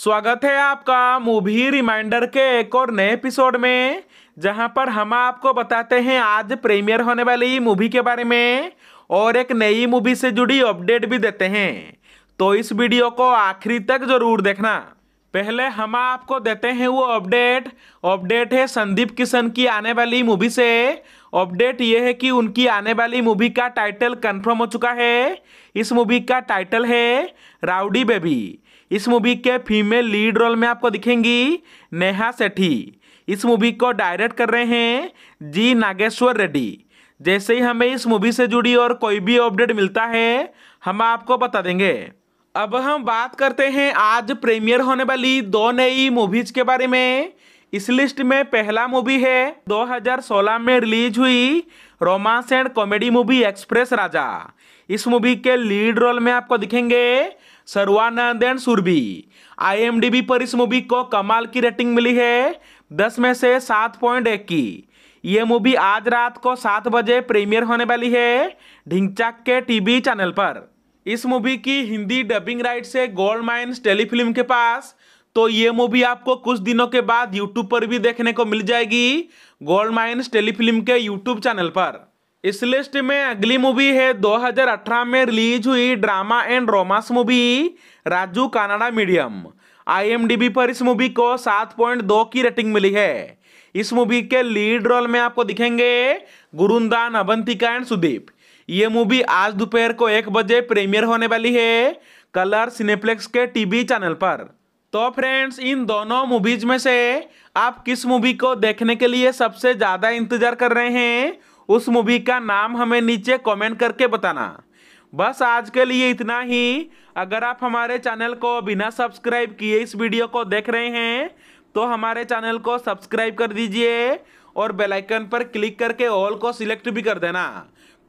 स्वागत है आपका मूवी रिमाइंडर के एक और नए एपिसोड में जहां पर हम आपको बताते हैं आज प्रीमियर होने वाली मूवी के बारे में और एक नई मूवी से जुड़ी अपडेट भी देते हैं तो इस वीडियो को आखिरी तक ज़रूर देखना पहले हम आपको देते हैं वो अपडेट अपडेट है संदीप किशन की आने वाली मूवी से अपडेट ये है कि उनकी आने वाली मूवी का टाइटल कंफर्म हो चुका है इस मूवी का टाइटल है राउडी बेबी इस मूवी के फीमेल लीड रोल में आपको दिखेंगी नेहा सेठी इस मूवी को डायरेक्ट कर रहे हैं जी नागेश्वर रेड्डी जैसे ही हमें इस मूवी से जुड़ी और कोई भी अपडेट मिलता है हम आपको बता देंगे अब हम बात करते हैं आज प्रीमियर होने वाली दो नई मूवीज के बारे में इस लिस्ट में पहला मूवी है 2016 में रिलीज हुई romance and comedy movie Express Raja इस मूवी के लीड रोल में आपको दिखेंगे सर्वानंद एंड सुरभी आईएमडीबी पर इस मूवी को कमाल की रेटिंग मिली है दस में से सात पॉइंट एक की ये मूवी आज रात को सात बजे प्रीमियर होने वाली है ढिंगचाक के टीवी चैनल पर इस मूवी की हिंदी डबिंग राइट से गोल्ड माइन्स टेलीफिल्म के पास तो ये मूवी आपको कुछ दिनों के बाद यूट्यूब पर भी देखने को मिल जाएगी गोल्ड माइन्स टेलीफिल्म के यूट्यूब चैनल पर इस लिस्ट में अगली मूवी है 2018 में रिलीज हुई drama and romance movie Raju Kannada medium आई पर इस मूवी को 7.2 की रेटिंग मिली है इस मूवी के लीड रोल में आपको दिखेंगे गुरुंदान अवंतिका एंड सुदीप ये मूवी आज दोपहर को एक बजे प्रीमियर होने वाली है कलर सिनेप्लेक्स के टीवी चैनल पर तो फ्रेंड्स इन दोनों मूवीज में से आप किस मूवी को देखने के लिए सबसे ज़्यादा इंतजार कर रहे हैं उस मूवी का नाम हमें नीचे कमेंट करके बताना बस आज के लिए इतना ही अगर आप हमारे चैनल को बिना सब्सक्राइब किए इस वीडियो को देख रहे हैं तो हमारे चैनल को सब्सक्राइब कर दीजिए और बेल आइकन पर क्लिक करके ऑल को सिलेक्ट भी कर देना